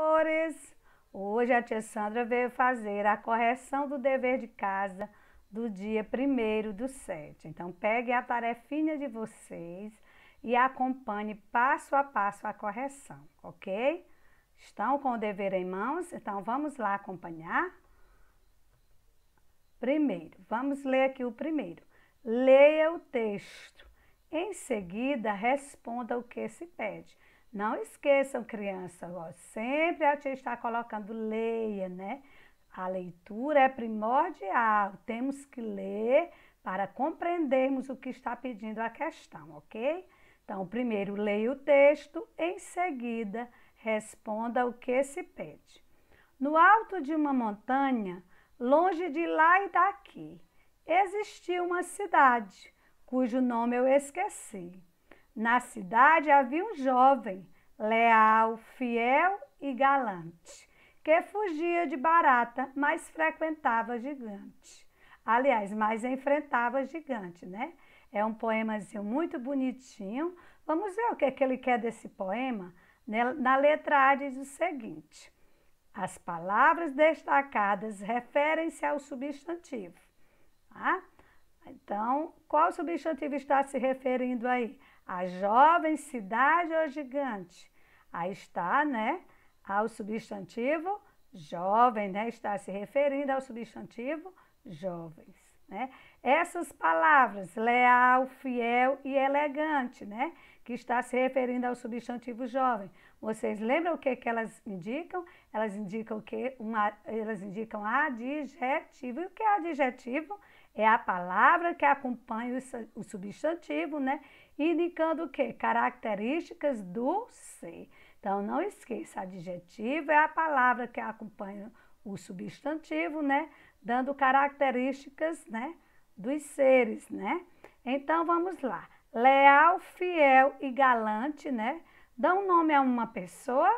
amores! Hoje a tia Sandra veio fazer a correção do dever de casa do dia 1 do 7. Então, pegue a tarefinha de vocês e acompanhe passo a passo a correção, ok? Estão com o dever em mãos? Então, vamos lá acompanhar? Primeiro, vamos ler aqui o primeiro. Leia o texto. Em seguida, responda o que se pede. Não esqueçam, crianças, sempre a tia está colocando leia, né? A leitura é primordial, temos que ler para compreendermos o que está pedindo a questão, ok? Então, primeiro leia o texto, em seguida responda o que se pede. No alto de uma montanha, longe de lá e daqui, existia uma cidade cujo nome eu esqueci. Na cidade havia um jovem, leal, fiel e galante, que fugia de barata, mas frequentava gigante. Aliás, mas enfrentava gigante, né? É um poemazinho muito bonitinho. Vamos ver o que, é que ele quer desse poema? Né? Na letra A diz o seguinte: as palavras destacadas referem-se ao substantivo. Tá? Então, qual substantivo está se referindo aí? A jovem cidade ou gigante? Aí está, né? Ao substantivo jovem, né? Está se referindo ao substantivo jovens, né? Essas palavras, leal, fiel e elegante, né? Que está se referindo ao substantivo jovem. Vocês lembram o que, que elas indicam? Elas indicam o que? Uma, elas indicam adjetivo. E o que é adjetivo? É a palavra que acompanha o, o substantivo, né? indicando o que? Características do ser. Então, não esqueça, adjetivo é a palavra que acompanha o substantivo, né? Dando características, né? Dos seres, né? Então, vamos lá. Leal, fiel e galante, né? Dão nome a uma pessoa?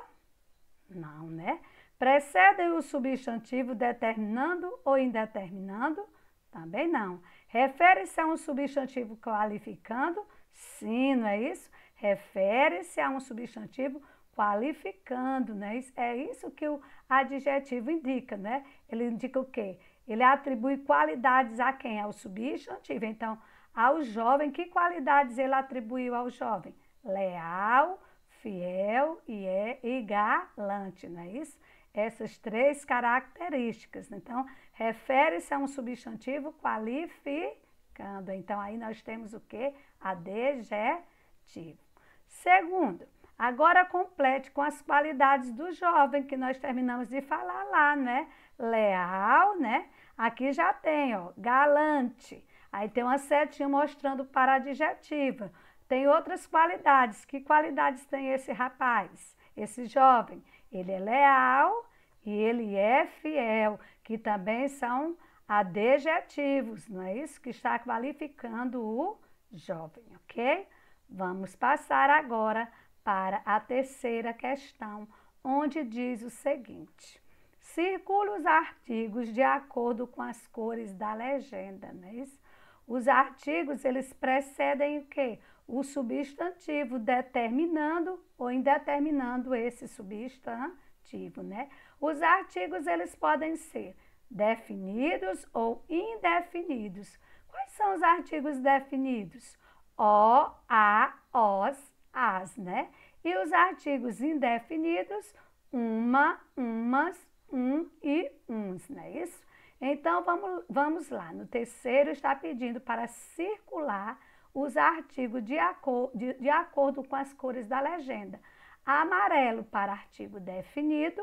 Não, né? Precedem o substantivo determinando ou indeterminando? Também não. Refere-se a um substantivo qualificando? Não Sim, não é isso? Refere-se a um substantivo qualificando, né? É isso que o adjetivo indica, né? Ele indica o quê? Ele atribui qualidades a quem? Ao substantivo. Então, ao jovem, que qualidades ele atribuiu ao jovem? Leal, fiel e, é, e galante, não é isso? Essas três características. Então, refere-se a um substantivo qualificado então, aí nós temos o que? Adjetivo. Segundo, agora complete com as qualidades do jovem que nós terminamos de falar lá, né? Leal, né? Aqui já tem, ó, galante. Aí tem uma setinha mostrando para adjetivo. Tem outras qualidades. Que qualidades tem esse rapaz, esse jovem? Ele é leal e ele é fiel, que também são adjetivos, não é isso? Que está qualificando o jovem, ok? Vamos passar agora para a terceira questão, onde diz o seguinte: circule os artigos de acordo com as cores da legenda, não é isso? Os artigos, eles precedem o quê? O substantivo, determinando ou indeterminando esse substantivo, né? Os artigos, eles podem ser definidos ou indefinidos. Quais são os artigos definidos? O, a, os, as, né? E os artigos indefinidos, uma, umas, um e uns, não é isso? Então, vamos, vamos lá. No terceiro, está pedindo para circular os artigos de, acor de, de acordo com as cores da legenda. Amarelo para artigo definido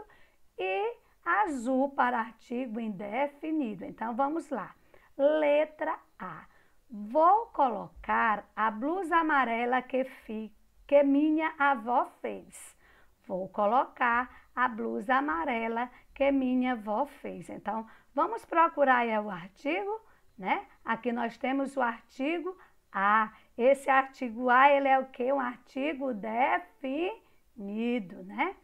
e azul para artigo indefinido. Então vamos lá. Letra A. Vou colocar a blusa amarela que, fi, que minha avó fez. Vou colocar a blusa amarela que minha avó fez. Então, vamos procurar o artigo, né? Aqui nós temos o artigo A. Esse artigo A, ele é o que? Um artigo definido, né?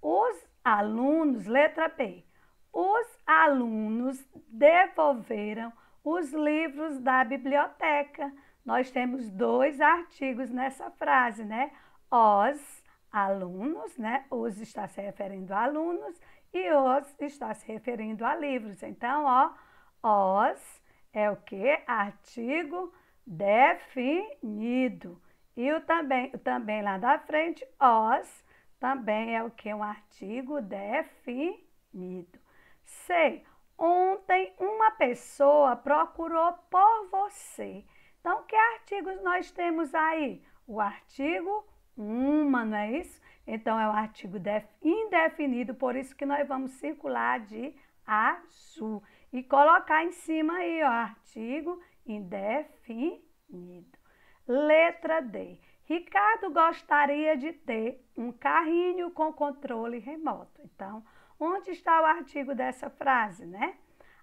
Os alunos, letra B. Os alunos devolveram os livros da biblioteca. Nós temos dois artigos nessa frase, né? Os alunos, né? Os está se referindo a alunos e os está se referindo a livros. Então, ó, os é o que? Artigo definido. E o também, também lá da frente, os também é o que? Um artigo definido. C. Ontem uma pessoa procurou por você. Então, que artigos nós temos aí? O artigo uma, não é isso? Então, é um artigo indefinido, por isso que nós vamos circular de azul e colocar em cima aí, ó, artigo indefinido. Letra D. Ricardo gostaria de ter um carrinho com controle remoto. Então, onde está o artigo dessa frase, né?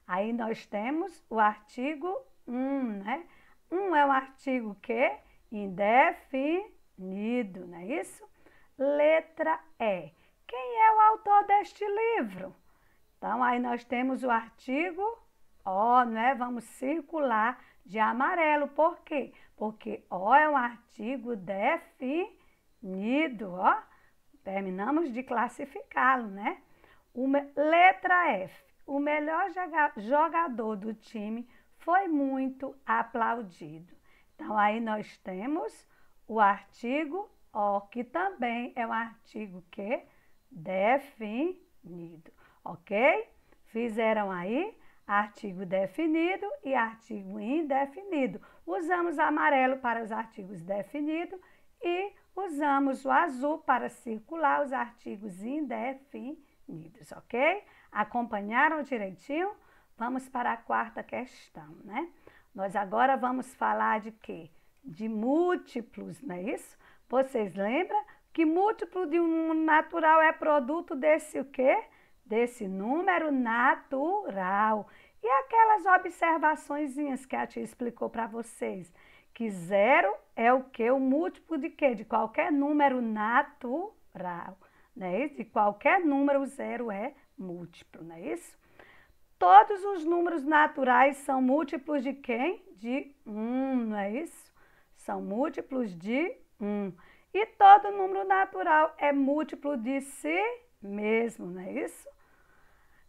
Aí nós temos o artigo 1, né? 1 é um artigo que indefinido, não é isso? Letra E. Quem é o autor deste livro? Então, aí nós temos o artigo O, né? Vamos circular de amarelo. Por quê? porque o é um artigo definido, ó. Terminamos de classificá-lo, né? Uma, letra F. O melhor jogador do time foi muito aplaudido. Então, aí nós temos o artigo O, que também é um artigo que definido, ok? Fizeram aí artigo definido e artigo indefinido. Usamos amarelo para os artigos definidos e usamos o azul para circular os artigos indefinidos, ok? Acompanharam direitinho? Vamos para a quarta questão, né? Nós agora vamos falar de quê? De múltiplos, não é isso? Vocês lembram que múltiplo de um natural é produto desse o quê? desse número natural. E aquelas observaçõezinhas que a tia explicou para vocês, que zero é o que? O múltiplo de quê? De qualquer número natural, né? De qualquer número, zero é múltiplo, não é isso? Todos os números naturais são múltiplos de quem? De 1, um, não é isso? São múltiplos de 1. Um. E todo número natural é múltiplo de si mesmo, não é isso?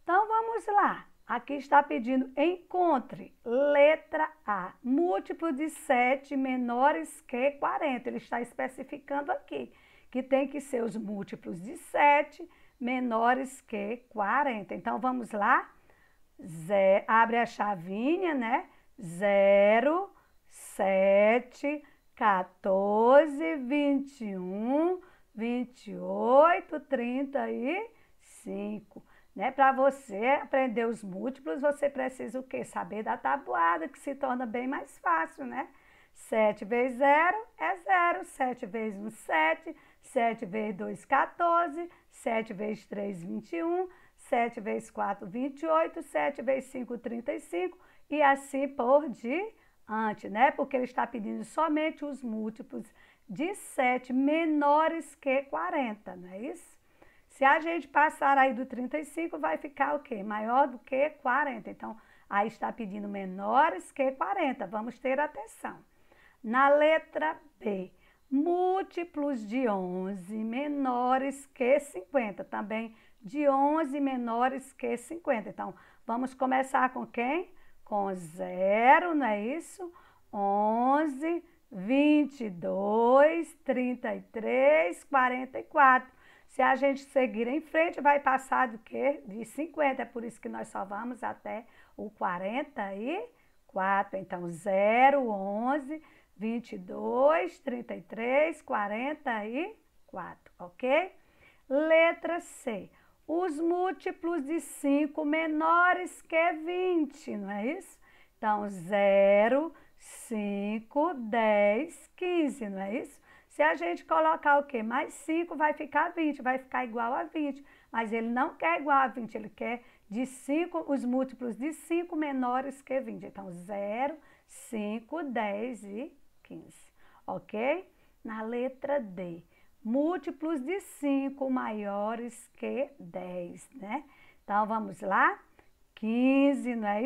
Então vamos lá. Aqui está pedindo encontre, letra A, múltiplo de 7 menores que 40. Ele está especificando aqui que tem que ser os múltiplos de 7 menores que 40. Então vamos lá. Zé, abre a chavinha, né? 0, 7, 14, 21, 28, 35. Né? Para você aprender os múltiplos, você precisa o quê? Saber da tabuada, que se torna bem mais fácil, né? 7 vezes 0 é 0, 7 vezes 1, 7, 7 vezes 2, 14, 7 vezes 3, 21, 7 vezes 4, 28, 7 vezes 5, 35 e assim por diante, né? Porque ele está pedindo somente os múltiplos de 7 menores que 40, não é isso? Se a gente passar aí do 35, vai ficar o quê? Maior do que 40. Então, aí está pedindo menores que 40. Vamos ter atenção. Na letra B, múltiplos de 11 menores que 50. Também de 11 menores que 50. Então, vamos começar com quem? Com zero, não é isso? 11, 22, 33, 44. Se a gente seguir em frente, vai passar do quê? De 50. É por isso que nós só vamos até o 44. Então, 0, 11, 22, 33, 44, ok? Letra C. Os múltiplos de 5 menores que 20, não é isso? Então, 0, 5, 10, 15, não é isso? Se a gente colocar o quê? Mais 5 vai ficar 20, vai ficar igual a 20. Mas ele não quer igual a 20, ele quer de 5, os múltiplos de 5 menores que 20. Então, 0, 5, 10 e 15. Ok? Na letra D, múltiplos de 5 maiores que 10, né? Então, vamos lá? 15, não é?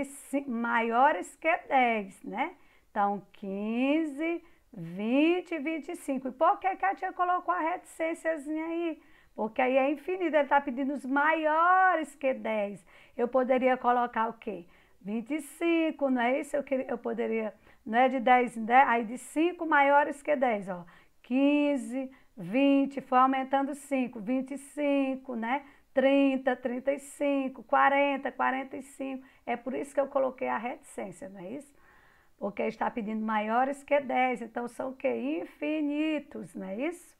Maiores que 10, né? Então, 15 20 25. E por que, que a tia colocou a reticênciazinha aí? Porque aí é infinito, ele está pedindo os maiores que 10. Eu poderia colocar o quê? 25, não é isso? Eu, queria, eu poderia, não é de 10 em 10, aí de 5 maiores que 10, ó. 15, 20, foi aumentando 5, 25, né? 30, 35, 40, 45. É por isso que eu coloquei a reticência, não é isso? porque está pedindo maiores que 10, então são que infinitos, não é isso?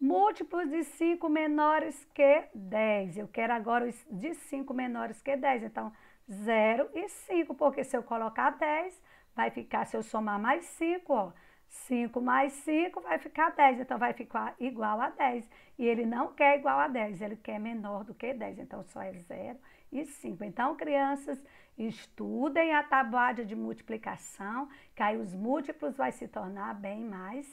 Múltiplos de 5 menores que 10. Eu quero agora os de 5 menores que 10, então 0 e 5, porque se eu colocar 10, vai ficar, se eu somar mais 5, ó, 5 mais 5 vai ficar 10, então vai ficar igual a 10. E ele não quer igual a 10, ele quer menor do que 10, então só é 0 e 5. Então, crianças, Estudem a tabuada de multiplicação, que aí os múltiplos vai se tornar bem mais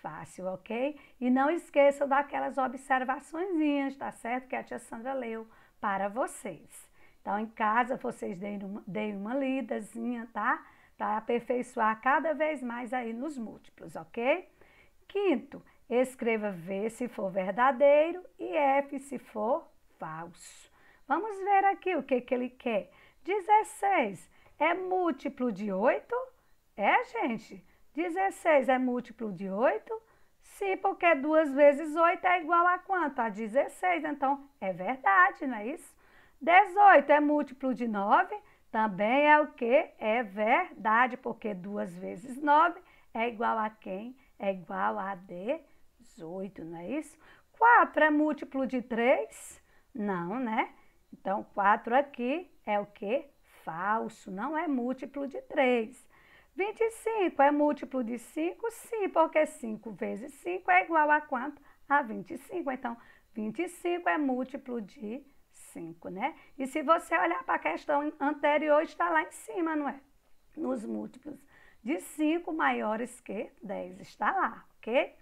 fácil, ok? E não esqueçam daquelas observaçõezinhas, tá certo? Que a tia Sandra leu para vocês. Então, em casa, vocês deem uma, deem uma lidazinha, tá? Para aperfeiçoar cada vez mais aí nos múltiplos, ok? Quinto, escreva V se for verdadeiro e F se for falso. Vamos ver aqui o que, que ele quer. 16 é múltiplo de 8? É, gente. 16 é múltiplo de 8? Sim, porque 2 vezes 8 é igual a quanto? A 16. Então, é verdade, não é isso? 18 é múltiplo de 9? Também é o que? É verdade, porque 2 vezes 9 é igual a quem? É igual a 18, não é isso? 4 é múltiplo de 3? Não, né? Então, 4 aqui é o que? Falso, não é múltiplo de 3. 25 é múltiplo de 5? Sim, porque 5 vezes 5 é igual a quanto? A 25. Então, 25 é múltiplo de 5, né? E se você olhar para a questão anterior, está lá em cima, não é? Nos múltiplos de 5 maiores que 10, está lá, ok?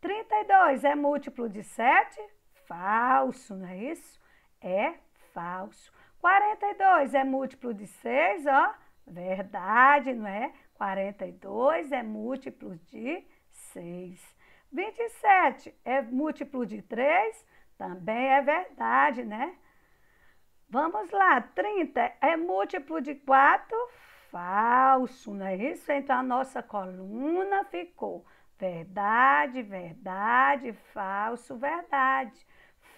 32 é múltiplo de 7? Falso, não é isso? É falso. 42 é múltiplo de 6, ó. Verdade, não é? 42 é múltiplo de 6. 27 é múltiplo de 3, também é verdade, né? Vamos lá, 30 é múltiplo de 4, falso, não é isso? Então, a nossa coluna ficou verdade, verdade, falso, verdade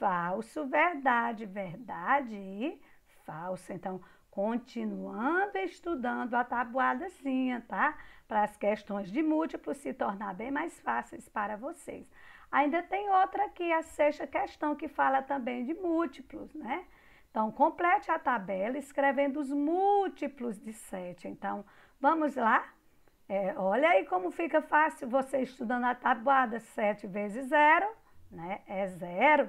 falso, verdade, verdade e falso. Então, continuando estudando a tabuadazinha, tá? Para as questões de múltiplos se tornar bem mais fáceis para vocês. Ainda tem outra aqui, a sexta questão, que fala também de múltiplos, né? Então, complete a tabela escrevendo os múltiplos de 7. Então, vamos lá? É, olha aí como fica fácil você estudando a tabuada. 7 vezes 0 né, é 0.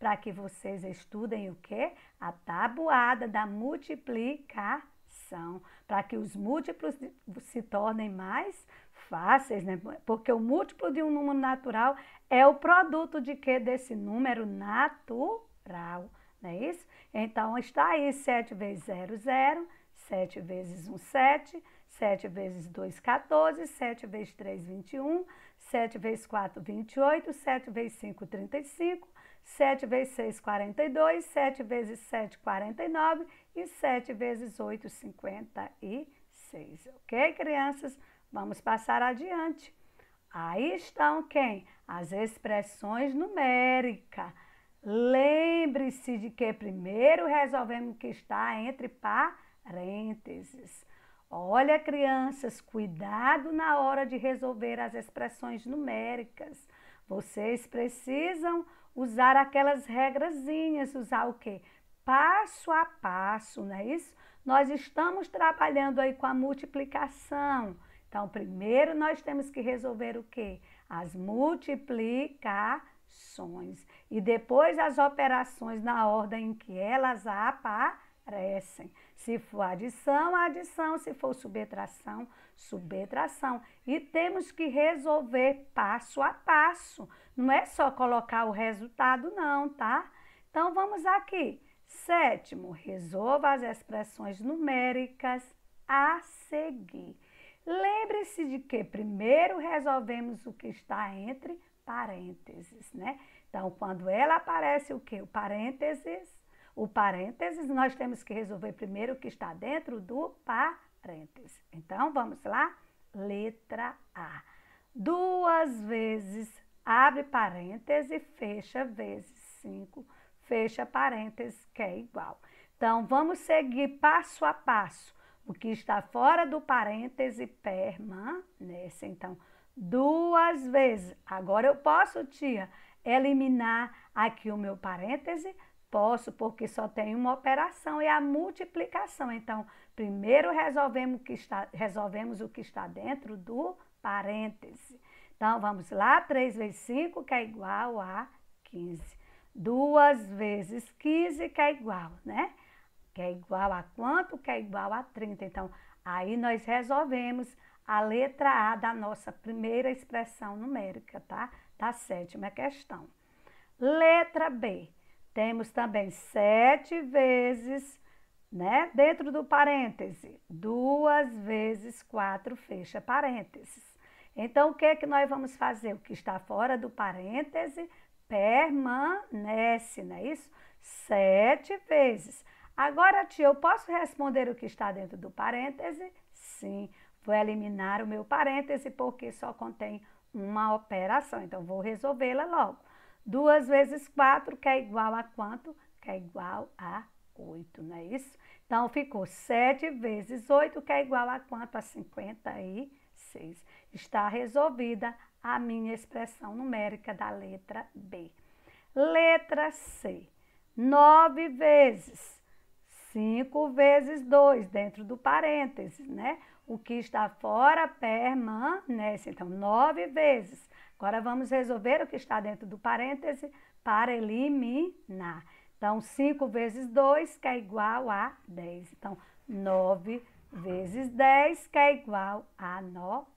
para que vocês estudem o que? A tabuada da multiplicação, para que os múltiplos se tornem mais fáceis, né? Porque o múltiplo de um número natural é o produto de que desse número natural, não é isso? Então está aí 7 vezes 0, 0, 7 vezes 1, 7, 7 vezes 2, 14, 7 vezes 3, 21, 7 vezes 4, 28, 7 vezes 5, 35, 7 vezes 6, 42, 7 vezes 7, 49 e 7 vezes 8, 56. Ok, crianças? Vamos passar adiante. Aí estão quem? As expressões numéricas. Lembre-se de que primeiro resolvemos que está entre parênteses. Olha, crianças, cuidado na hora de resolver as expressões numéricas. Vocês precisam usar aquelas regrazinhas, usar o quê? Passo a passo, não é isso? Nós estamos trabalhando aí com a multiplicação. Então, primeiro nós temos que resolver o quê? As multiplicações e depois as operações na ordem em que elas aparecem parecem. Se for adição, adição. Se for subtração, subtração. E temos que resolver passo a passo. Não é só colocar o resultado, não, tá? Então, vamos aqui. Sétimo, resolva as expressões numéricas a seguir. Lembre-se de que primeiro resolvemos o que está entre parênteses, né? Então, quando ela aparece o que? O parênteses, o parênteses nós temos que resolver primeiro o que está dentro do parênteses. Então vamos lá? Letra A. Duas vezes abre parênteses, fecha vezes 5, fecha parênteses, que é igual. Então vamos seguir passo a passo. O que está fora do parêntese permanece. Então, duas vezes. Agora eu posso, tia, eliminar aqui o meu parêntese Posso, porque só tem uma operação, é a multiplicação. Então, primeiro resolvemos o que está, resolvemos o que está dentro do parêntese. Então, vamos lá, 3 vezes 5, que é igual a 15. 2 vezes 15, que é igual, né? Que é igual a quanto? Que é igual a 30. Então, aí nós resolvemos a letra A da nossa primeira expressão numérica, tá? Da sétima questão. Letra B. Temos também sete vezes, né? Dentro do parêntese, duas vezes quatro, fecha parênteses. Então, o que é que nós vamos fazer? O que está fora do parêntese permanece, não é isso? Sete vezes. Agora, tia, eu posso responder o que está dentro do parêntese? Sim, vou eliminar o meu parêntese porque só contém uma operação. Então, vou resolvê-la logo. 2 vezes 4, que é igual a quanto? Que é igual a 8, não é isso? Então, ficou 7 vezes 8, que é igual a quanto? A 56. Está resolvida a minha expressão numérica da letra B. Letra C. 9 vezes 5 vezes 2, dentro do parênteses, né? O que está fora permanece. Então, 9 vezes Agora vamos resolver o que está dentro do parêntese para eliminar. Então, 5 vezes 2, que é igual a 10. Então, 9 vezes 10, que é igual a 90.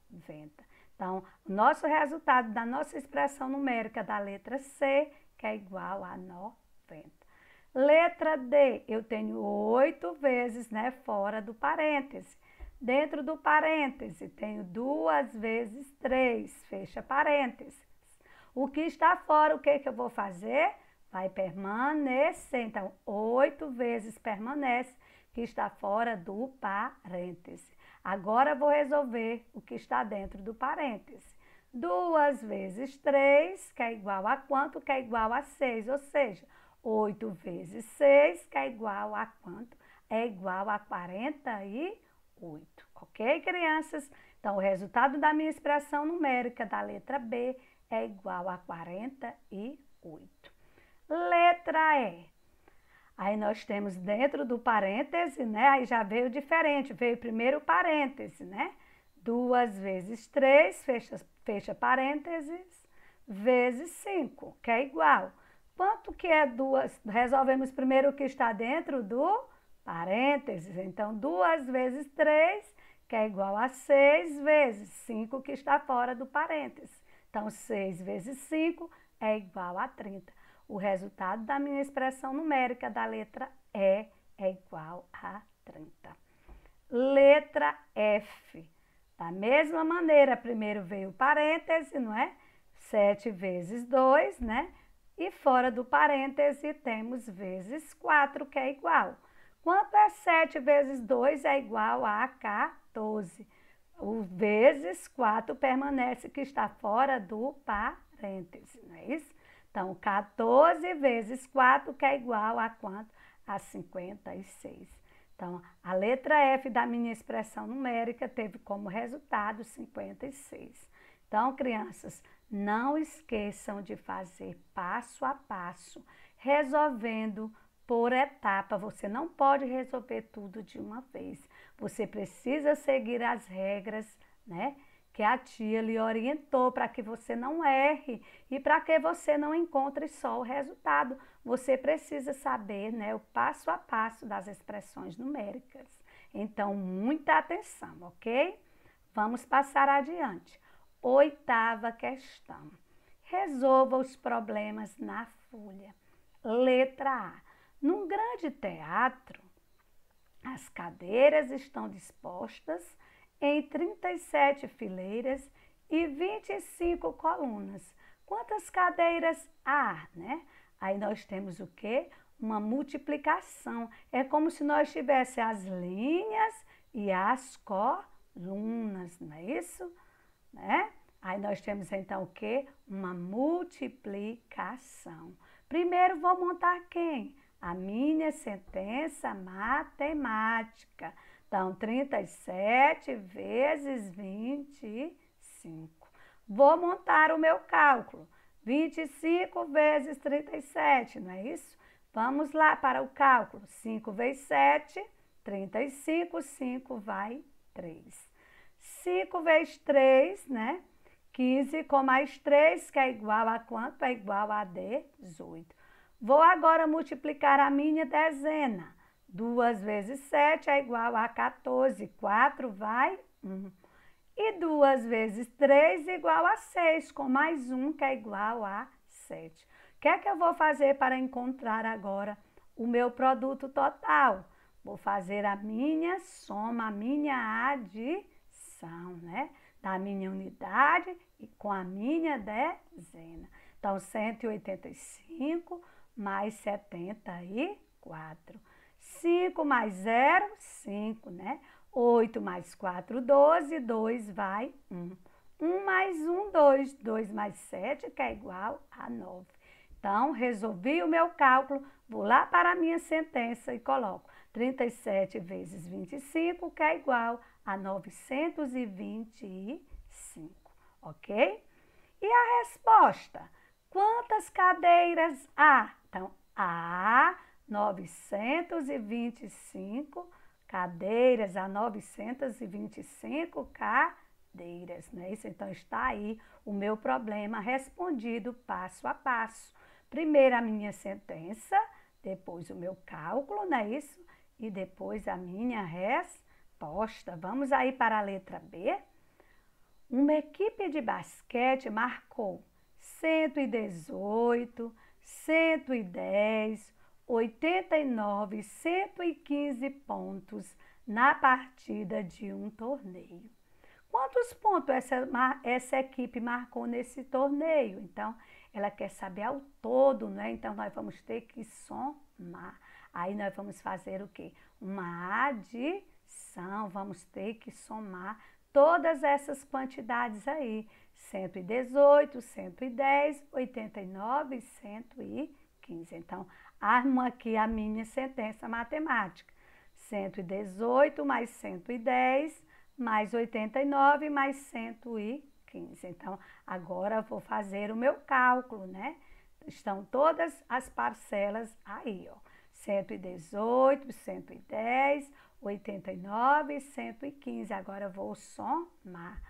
Então, o nosso resultado da nossa expressão numérica da letra C, que é igual a 90. Letra D, eu tenho 8 vezes né, fora do parêntese. Dentro do parêntese, tenho duas vezes três, fecha parênteses. O que está fora, o que, que eu vou fazer? Vai permanecer. Então, oito vezes permanece, que está fora do parêntese. Agora vou resolver o que está dentro do parêntese. 2 vezes 3, que é igual a quanto? Que é igual a 6, ou seja, 8 vezes 6, que é igual a quanto? É igual a 48. 8, ok, crianças? Então, o resultado da minha expressão numérica da letra B é igual a 48. Letra E. Aí nós temos dentro do parêntese, né? Aí já veio diferente, veio primeiro o parêntese, né? Duas vezes três fecha, fecha parênteses, vezes 5, que é igual. Quanto que é duas? Resolvemos primeiro o que está dentro do parênteses. Então, 2 vezes 3, que é igual a 6 vezes 5, que está fora do parênteses. Então, 6 vezes 5 é igual a 30. O resultado da minha expressão numérica da letra E é igual a 30. Letra F. Da mesma maneira, primeiro veio o parêntese, não é? 7 vezes 2, né? E fora do parêntese temos vezes 4, que é igual Quanto é 7 vezes 2 é igual a 14. O vezes 4 permanece que está fora do parêntese, não é isso? Então, 14 vezes 4 que é igual a quanto? A 56. Então, a letra F da minha expressão numérica teve como resultado 56. Então, crianças, não esqueçam de fazer passo a passo, resolvendo por etapa. Você não pode resolver tudo de uma vez. Você precisa seguir as regras, né? Que a tia lhe orientou para que você não erre e para que você não encontre só o resultado. Você precisa saber né, o passo a passo das expressões numéricas. Então, muita atenção, ok? Vamos passar adiante. Oitava questão. Resolva os problemas na folha. Letra A. Num grande teatro, as cadeiras estão dispostas em 37 fileiras e 25 colunas. Quantas cadeiras há, né? Aí nós temos o quê? Uma multiplicação. É como se nós tivesse as linhas e as colunas, não é isso? Né? Aí nós temos então o quê? Uma multiplicação. Primeiro vou montar quem? a minha sentença matemática. Então, 37 vezes 25. Vou montar o meu cálculo. 25 vezes 37, não é isso? Vamos lá para o cálculo. 5 vezes 7, 35. 5 vai 3. 5 vezes 3, né? 15 com mais 3, que é igual a quanto? É igual a 18. Vou agora multiplicar a minha dezena. 2 vezes 7 é igual a 14. 4 vai 1. E 2 vezes 3 é igual a 6, com mais 1 que é igual a 7. O que é que eu vou fazer para encontrar agora o meu produto total? Vou fazer a minha soma, a minha adição, né? Da minha unidade e com a minha dezena. Então, 185 mais 74. 5 mais 0, 5, né? 8 mais 4, 12. 2 vai 1. 1 mais 1, 2. 2 mais 7, que é igual a 9. Então, resolvi o meu cálculo, vou lá para a minha sentença e coloco 37 vezes 25, que é igual a 925, ok? E a resposta? Quantas cadeiras há? Então, há 925 cadeiras, há 925 cadeiras, não é isso? Então, está aí o meu problema respondido passo a passo. Primeiro a minha sentença, depois o meu cálculo, não é isso? E depois a minha resposta. Vamos aí para a letra B. Uma equipe de basquete marcou 118 110, 89 e 115 pontos na partida de um torneio. Quantos pontos essa, essa equipe marcou nesse torneio? Então, ela quer saber ao todo, né? Então, nós vamos ter que somar. Aí, nós vamos fazer o quê? Uma adição. Vamos ter que somar todas essas quantidades aí. 118, 110, 89 e 115. Então, armo aqui a minha sentença matemática. 118 mais 110 mais 89 mais 115. Então, agora vou fazer o meu cálculo, né? Estão todas as parcelas aí, ó. 118, 110, 89 e 115. Agora eu vou somar.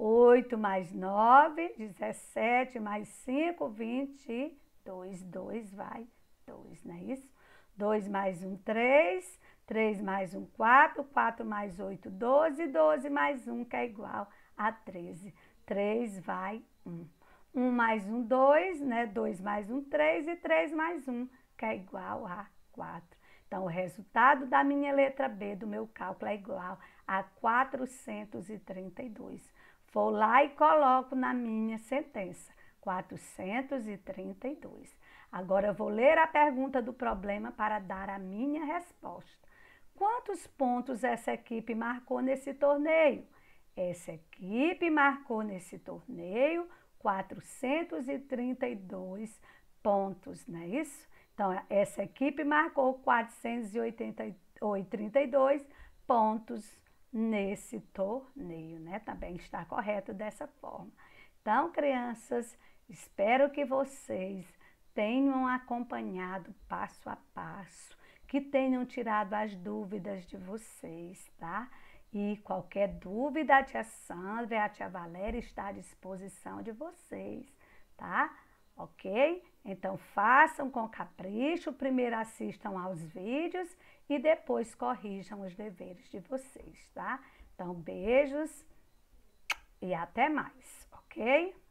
8 mais 9, 17 mais 5, 22. 2 vai, 2, não é isso? 2 mais 1, 3. 3 mais 1, 4. 4 mais 8, 12. 12 mais 1, que é igual a 13. 3 vai 1. 1 mais 1, 2, né? 2 mais 1, 3. E 3 mais 1, que é igual a 4. Então, o resultado da minha letra B do meu cálculo é igual a 432. Vou lá e coloco na minha sentença. 432. Agora vou ler a pergunta do problema para dar a minha resposta. Quantos pontos essa equipe marcou nesse torneio? Essa equipe marcou nesse torneio 432 pontos, não é isso? Então, essa equipe marcou 432 pontos nesse torneio, né? Também está correto dessa forma. Então, crianças, espero que vocês tenham acompanhado passo a passo, que tenham tirado as dúvidas de vocês, tá? E qualquer dúvida, a tia Sandra e a tia Valéria está à disposição de vocês, tá? ok? Então façam com capricho, primeiro assistam aos vídeos e depois corrijam os deveres de vocês, tá? Então beijos e até mais, ok?